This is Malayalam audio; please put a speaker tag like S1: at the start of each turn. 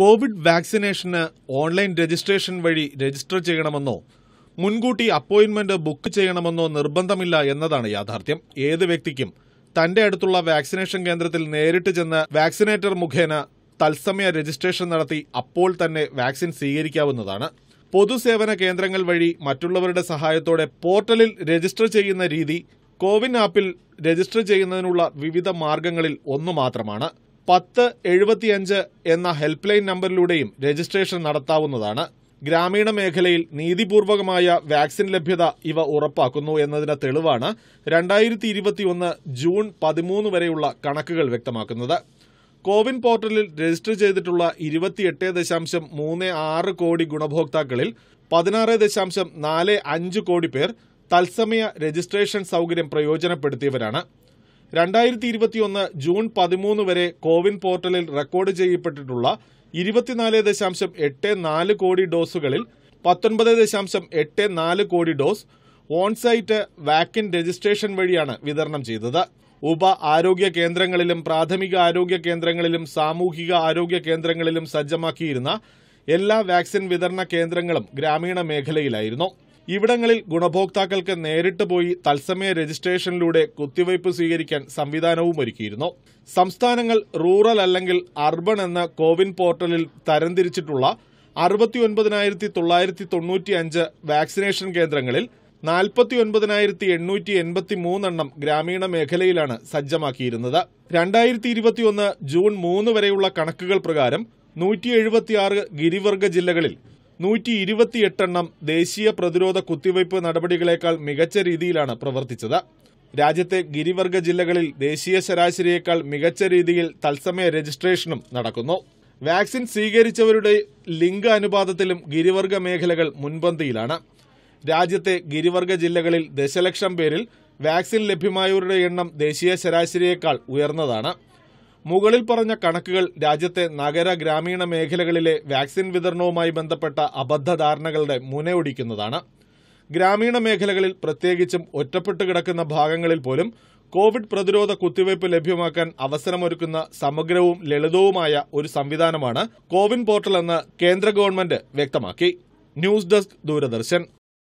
S1: കോവിഡ് വാക്സിനേഷന് ഓൺലൈൻ രജിസ്ട്രേഷൻ വഴി രജിസ്റ്റർ ചെയ്യണമെന്നോ മുൻകൂട്ടി അപ്പോയിന്റ്മെന്റ് ബുക്ക് ചെയ്യണമെന്നോ നിർബന്ധമില്ല എന്നതാണ് യാഥാർത്ഥ്യം ഏത് വ്യക്തിക്കും തന്റെ അടുത്തുള്ള വാക്സിനേഷൻ കേന്ദ്രത്തിൽ നേരിട്ട് ചെന്ന് വാക്സിനേറ്റർ മുഖേന തത്സമയ രജിസ്ട്രേഷൻ നടത്തി അപ്പോൾ തന്നെ വാക്സിൻ സ്വീകരിക്കാവുന്നതാണ് പൊതുസേവന കേന്ദ്രങ്ങൾ വഴി മറ്റുള്ളവരുടെ സഹായത്തോടെ പോർട്ടലിൽ രജിസ്റ്റർ ചെയ്യുന്ന രീതി കോവിൻ ആപ്പിൽ രജിസ്റ്റർ ചെയ്യുന്നതിനുള്ള വിവിധ മാർഗങ്ങളിൽ ഒന്നു മാത്രമാണ് പത്ത് എഴുപത്തിയഞ്ച് എന്ന ഹെൽപ്പ് ലൈൻ നമ്പറിലൂടെയും രജിസ്ട്രേഷൻ നടത്താവുന്നതാണ് ഗ്രാമീണ മേഖലയിൽ നീതിപൂർവകമായ വാക്സിൻ ലഭ്യത ഇവ ഉറപ്പാക്കുന്നു എന്നതിന് തെളിവാണ് രണ്ടായിരത്തി ഇരുപത്തിയൊന്ന് ജൂൺ പതിമൂന്ന് വരെയുള്ള കണക്കുകൾ വ്യക്തമാക്കുന്നത് കോവിൻ പോർട്ടലിൽ രജിസ്റ്റർ ചെയ്തിട്ടുള്ള ഇരുപത്തിയെട്ട് ദശാംശം മൂന്ന് ആറ് കോടി ഗുണഭോക്താക്കളിൽ പതിനാറ് ദശാംശം നാല് അഞ്ച് കോടി പേർ തത്സമയ രജിസ്ട്രേഷൻ സൌകര്യം പ്രയോജനപ്പെടുത്തിയവരാണ് രണ്ടായിരത്തി ഇരുപത്തിയൊന്ന് ജൂൺ പതിമൂന്ന് വരെ കോവിൻ പോർട്ടലിൽ റെക്കോർഡ് ചെയ്യപ്പെട്ടിട്ടുള്ള ഇരുപത്തിനാല് ദശാംശം എട്ട് നാല് കോടി ഡോസുകളിൽ പത്തൊൻപത് ദശാംശം എട്ട് നാല് കോടി ഡോസ് ഓൺസൈറ്റ് വാക്സിൻ രജിസ്ട്രേഷൻ വഴിയാണ് വിതരണം ചെയ്തത് ഉപ ആരോഗ്യ കേന്ദ്രങ്ങളിലും പ്രാഥമിക ആരോഗ്യ കേന്ദ്രങ്ങളിലും സാമൂഹിക ആരോഗ്യ കേന്ദ്രങ്ങളിലും സജ്ജമാക്കിയിരുന്ന എല്ലാ വാക്സിൻ വിതരണ കേന്ദ്രങ്ങളും ഗ്രാമീണ മേഖലയിലായിരുന്നു ഇവിടങ്ങളിൽ ഗുണഭോക്താക്കൾക്ക് നേരിട്ട് പോയി തത്സമയ രജിസ്ട്രേഷനിലൂടെ കുത്തിവയ്പ് സ്വീകരിക്കാൻ സംവിധാനവും ഒരുക്കിയിരുന്നു സംസ്ഥാനങ്ങൾ റൂറൽ അല്ലെങ്കിൽ അർബൺ എന്ന കോവിൻ പോർട്ടലിൽ തരംതിരിച്ചിട്ടുള്ള അറുപത്തി തൊള്ളായിരത്തി തൊണ്ണൂറ്റി അഞ്ച് വാക്സിനേഷൻ കേന്ദ്രങ്ങളിൽ നാൽപ്പത്തി എണ്ണൂറ്റി എൺപത്തി മൂന്നെണ്ണം ഗ്രാമീണ മേഖലയിലാണ് സജ്ജമാക്കിയിരുന്നത് രണ്ടായിരത്തി ഇരുപത്തിയൊന്ന് ജൂൺ മൂന്ന് വരെയുള്ള കണക്കുകൾ പ്രകാരം നൂറ്റി എഴുപത്തിയാറ് ഗിരിവർഗ ജില്ലകളിൽ നൂറ്റി ഇരുപത്തിയെട്ടെണ്ണം ദേശീയ പ്രതിരോധ കുത്തിവയ്പ് നടപടികളേക്കാൾ മികച്ച രീതിയിലാണ് പ്രവർത്തിച്ചത് രാജ്യത്തെ ഗിരിവർഗ ജില്ലകളിൽ ദേശീയ ശരാശരിയേക്കാൾ മികച്ച രീതിയിൽ തത്സമയ രജിസ്ട്രേഷനും നടക്കുന്നു വാക്സിൻ സ്വീകരിച്ചവരുടെ ലിംഗ അനുപാതത്തിലും ഗിരിവർഗ മേഖലകൾ മുൻപന്തിയിലാണ് രാജ്യത്തെ ഗിരിവർഗ ജില്ലകളിൽ ദശലക്ഷം പേരിൽ വാക്സിൻ ലഭ്യമായവരുടെ എണ്ണം ദേശീയ ശരാശരിയേക്കാൾ ഉയർന്നതാണ് മുകളിൽ പറഞ്ഞ കണക്കുകൾ രാജ്യത്തെ നഗര ഗ്രാമീണ മേഖലകളിലെ വാക്സിൻ വിതരണവുമായി ബന്ധപ്പെട്ട അബദ്ധധാരണകളുടെ മുനയൊടിക്കുന്നതാണ് ഗ്രാമീണ മേഖലകളിൽ പ്രത്യേകിച്ചും ഒറ്റപ്പെട്ട് കിടക്കുന്ന ഭാഗങ്ങളിൽ പോലും കോവിഡ് പ്രതിരോധ കുത്തിവയ്പ് ലഭ്യമാക്കാൻ അവസരമൊരുക്കുന്ന സമഗ്രവും ലളിതവുമായ ഒരു സംവിധാനമാണ് കോവിൻ പോർട്ടൽ എന്ന് കേന്ദ്ര ഗവൺമെന്റ് വ്യക്തമാക്കി ന്യൂസ് ഡെസ്ക് ദൂരദർശൻ